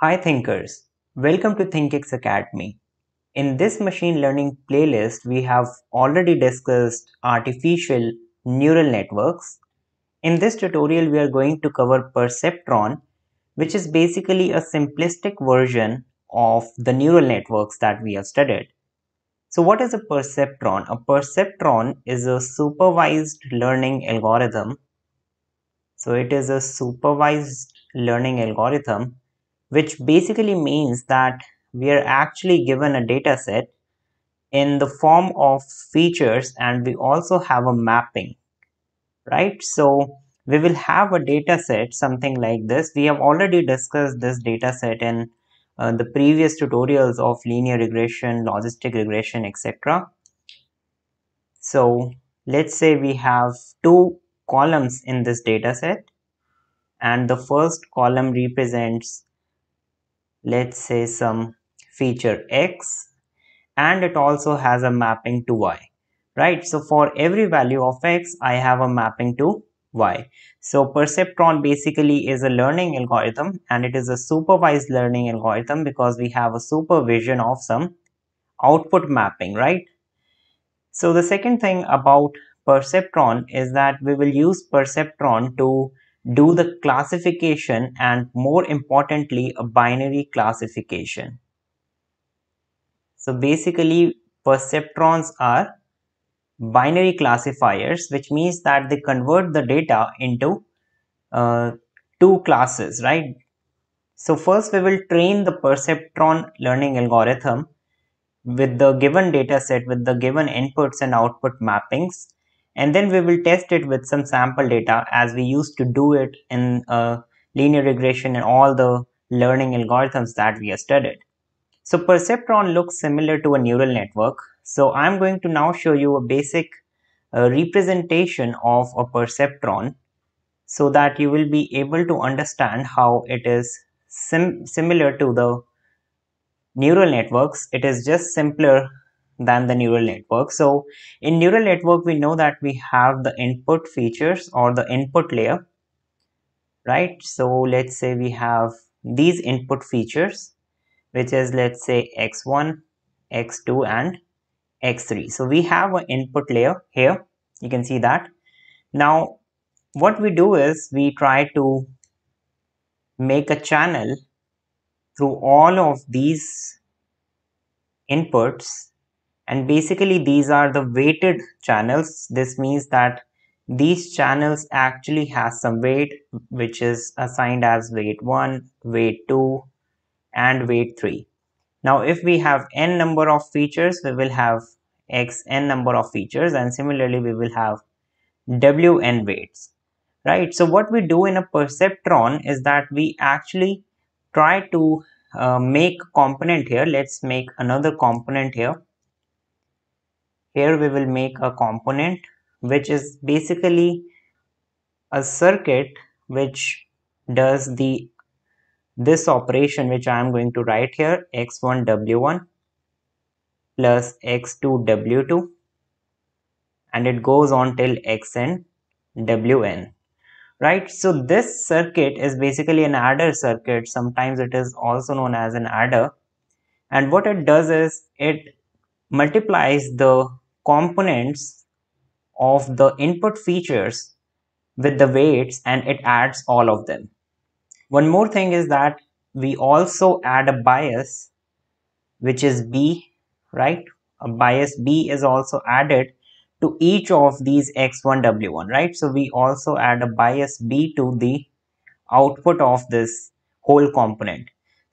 Hi thinkers, welcome to ThinkX Academy. In this machine learning playlist, we have already discussed artificial neural networks. In this tutorial, we are going to cover perceptron, which is basically a simplistic version of the neural networks that we have studied. So what is a perceptron? A perceptron is a supervised learning algorithm. So it is a supervised learning algorithm which basically means that we are actually given a data set in the form of features and we also have a mapping right so we will have a data set something like this we have already discussed this data set in uh, the previous tutorials of linear regression logistic regression etc so let's say we have two columns in this data set and the first column represents let's say some feature x and it also has a mapping to y right so for every value of x i have a mapping to y so perceptron basically is a learning algorithm and it is a supervised learning algorithm because we have a supervision of some output mapping right so the second thing about perceptron is that we will use perceptron to do the classification and more importantly a binary classification. So basically perceptrons are binary classifiers which means that they convert the data into uh, two classes right. So first we will train the perceptron learning algorithm with the given data set with the given inputs and output mappings and then we will test it with some sample data as we used to do it in uh, linear regression and all the learning algorithms that we have studied. So perceptron looks similar to a neural network. So I'm going to now show you a basic uh, representation of a perceptron so that you will be able to understand how it is sim similar to the neural networks. It is just simpler than the neural network. So in neural network, we know that we have the input features or the input layer, right? So let's say we have these input features, which is let's say x1, x2 and x3. So we have an input layer here. You can see that. Now what we do is we try to make a channel through all of these inputs and basically these are the weighted channels this means that these channels actually has some weight which is assigned as weight 1 weight 2 and weight 3 now if we have n number of features we will have x n number of features and similarly we will have w n weights right so what we do in a perceptron is that we actually try to uh, make component here let's make another component here here we will make a component which is basically a circuit which does the this operation which I am going to write here x1 w1 plus x2 w2 and it goes on till xn wn right so this circuit is basically an adder circuit sometimes it is also known as an adder and what it does is it multiplies the components of the input features with the weights and it adds all of them. One more thing is that we also add a bias which is B, right? A bias B is also added to each of these X1, W1, right? So we also add a bias B to the output of this whole component.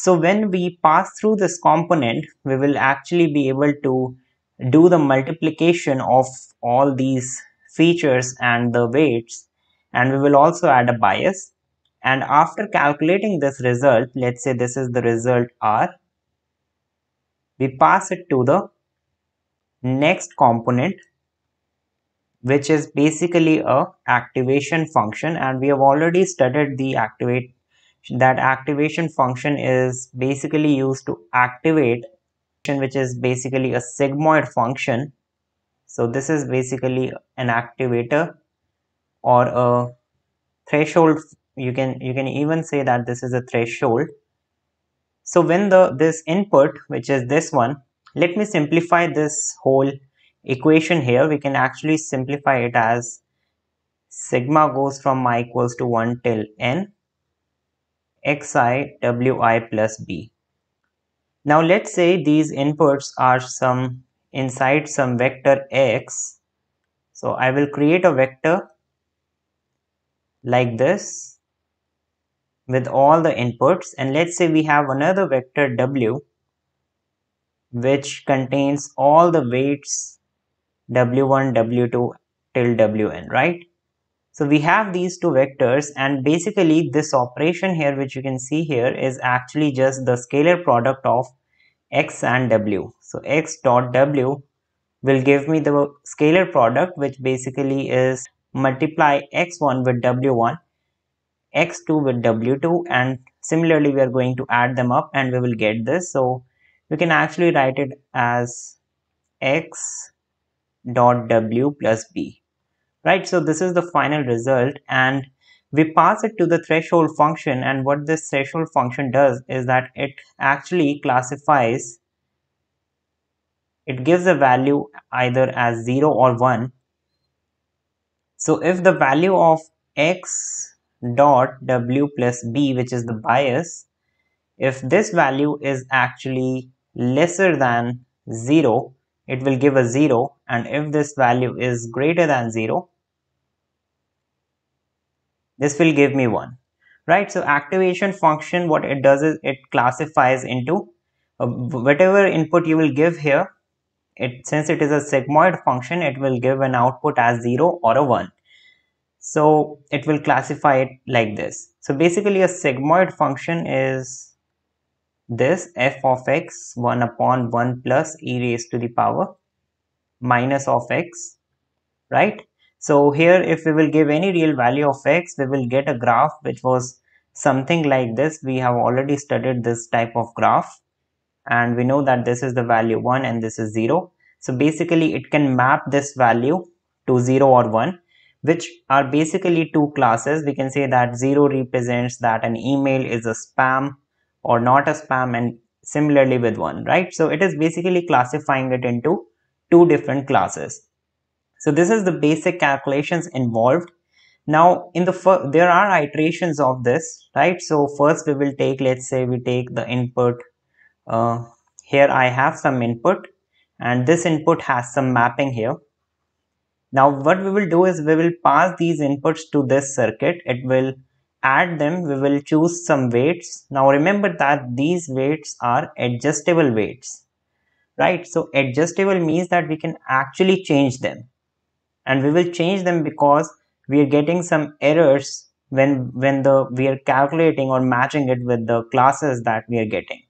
So when we pass through this component, we will actually be able to do the multiplication of all these features and the weights and we will also add a bias and after calculating this result let's say this is the result r we pass it to the next component which is basically a activation function and we have already studied the activate that activation function is basically used to activate which is basically a sigmoid function so this is basically an activator or a threshold you can you can even say that this is a threshold so when the this input which is this one let me simplify this whole equation here we can actually simplify it as sigma goes from i equals to 1 till n xi wi plus b. Now let's say these inputs are some inside some vector x. So I will create a vector like this with all the inputs and let's say we have another vector w which contains all the weights w1, w2 till wn, right? So we have these two vectors and basically this operation here which you can see here is actually just the scalar product of x and w. So x dot w will give me the scalar product which basically is multiply x1 with w1 x2 with w2 and similarly we are going to add them up and we will get this so we can actually write it as x dot w plus b right so this is the final result and we pass it to the threshold function and what this threshold function does is that it actually classifies it gives a value either as 0 or 1 so if the value of x dot w plus b which is the bias if this value is actually lesser than 0 it will give a 0 and if this value is greater than 0 this will give me one right so activation function what it does is it classifies into uh, whatever input you will give here it since it is a sigmoid function it will give an output as 0 or a 1 so it will classify it like this so basically a sigmoid function is this f of x 1 upon 1 plus e raised to the power minus of x right so here if we will give any real value of x, we will get a graph which was something like this. We have already studied this type of graph and we know that this is the value 1 and this is 0. So basically it can map this value to 0 or 1 which are basically two classes. We can say that 0 represents that an email is a spam or not a spam and similarly with 1, right? So it is basically classifying it into two different classes. So this is the basic calculations involved. Now in the there are iterations of this, right? So first we will take, let's say we take the input. Uh, here I have some input and this input has some mapping here. Now what we will do is we will pass these inputs to this circuit. It will add them. We will choose some weights. Now remember that these weights are adjustable weights, right? So adjustable means that we can actually change them and we will change them because we are getting some errors when when the we are calculating or matching it with the classes that we are getting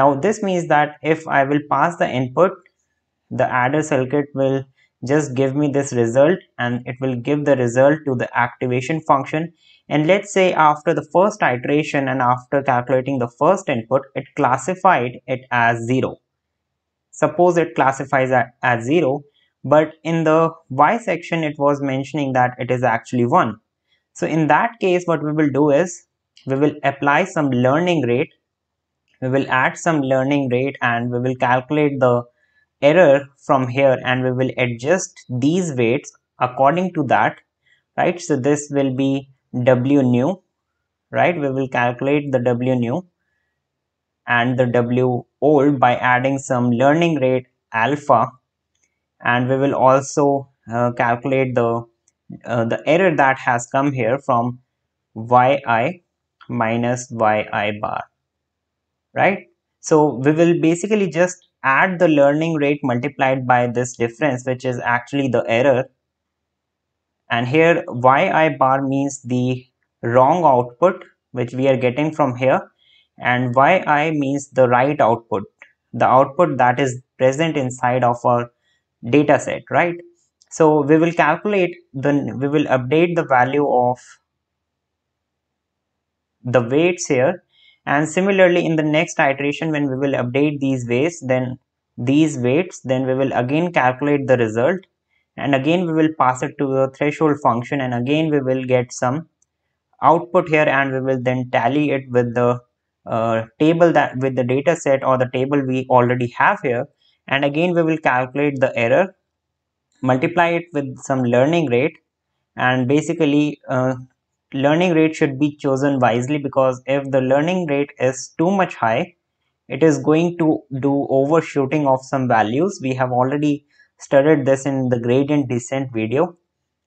now this means that if i will pass the input the adder circuit will just give me this result and it will give the result to the activation function and let's say after the first iteration and after calculating the first input it classified it as zero suppose it classifies as zero but in the y section it was mentioning that it is actually 1 so in that case what we will do is we will apply some learning rate we will add some learning rate and we will calculate the error from here and we will adjust these weights according to that right so this will be w new right we will calculate the w new and the w old by adding some learning rate alpha and we will also uh, calculate the uh, the error that has come here from yi minus yi bar right so we will basically just add the learning rate multiplied by this difference which is actually the error and here yi bar means the wrong output which we are getting from here and yi means the right output the output that is present inside of our data set right so we will calculate then we will update the value of the weights here and similarly in the next iteration when we will update these weights then these weights then we will again calculate the result and again we will pass it to the threshold function and again we will get some output here and we will then tally it with the uh, table that with the data set or the table we already have here and again we will calculate the error multiply it with some learning rate and basically uh, learning rate should be chosen wisely because if the learning rate is too much high it is going to do overshooting of some values we have already studied this in the gradient descent video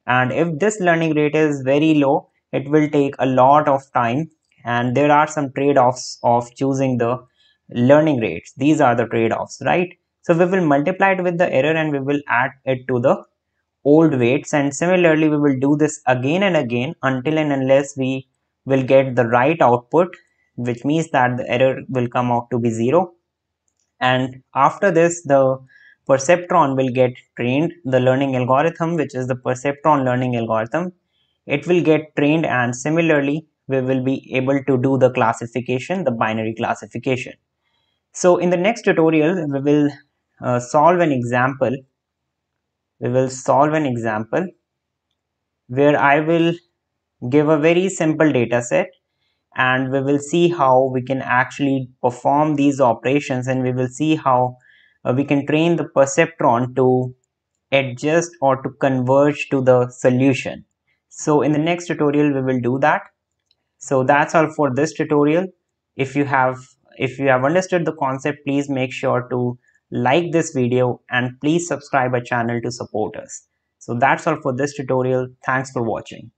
and if this learning rate is very low it will take a lot of time and there are some trade-offs of choosing the learning rates these are the trade-offs right so we will multiply it with the error and we will add it to the old weights and similarly we will do this again and again until and unless we will get the right output which means that the error will come out to be zero and after this the perceptron will get trained the learning algorithm which is the perceptron learning algorithm it will get trained and similarly we will be able to do the classification the binary classification so in the next tutorial we will uh, solve an example we will solve an example where I will give a very simple data set and we will see how we can actually perform these operations and we will see how uh, we can train the perceptron to adjust or to converge to the solution. So in the next tutorial we will do that. So that's all for this tutorial. If you have if you have understood the concept please make sure to like this video and please subscribe our channel to support us. So that's all for this tutorial. Thanks for watching.